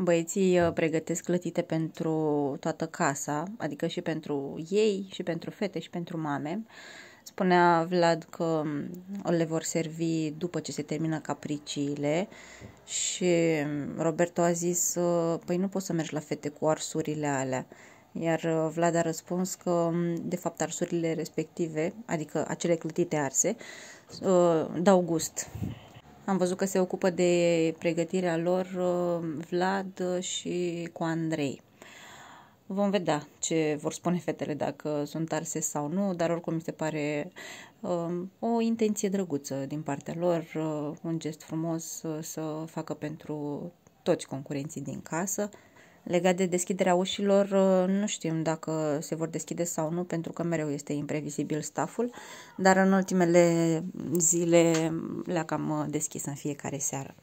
Băieții uh, pregătesc clătite pentru toată casa, adică și pentru ei, și pentru fete, și pentru mame. Spunea Vlad că um, le vor servi după ce se termină capriciile și um, Roberto a zis, uh, păi nu poți să mergi la fete cu arsurile alea. Iar uh, Vlad a răspuns că, um, de fapt, arsurile respective, adică acele clătite arse, dau gust am văzut că se ocupă de pregătirea lor uh, Vlad uh, și cu Andrei. Vom vedea ce vor spune fetele, dacă sunt arse sau nu, dar oricum mi se pare uh, o intenție drăguță din partea lor, uh, un gest frumos uh, să facă pentru toți concurenții din casă, Legat de deschiderea ușilor, uh, nu știm dacă se vor deschide sau nu, pentru că mereu este imprevizibil staful, dar în ultimele zile le-a cam uh, deschis în fiecare seară.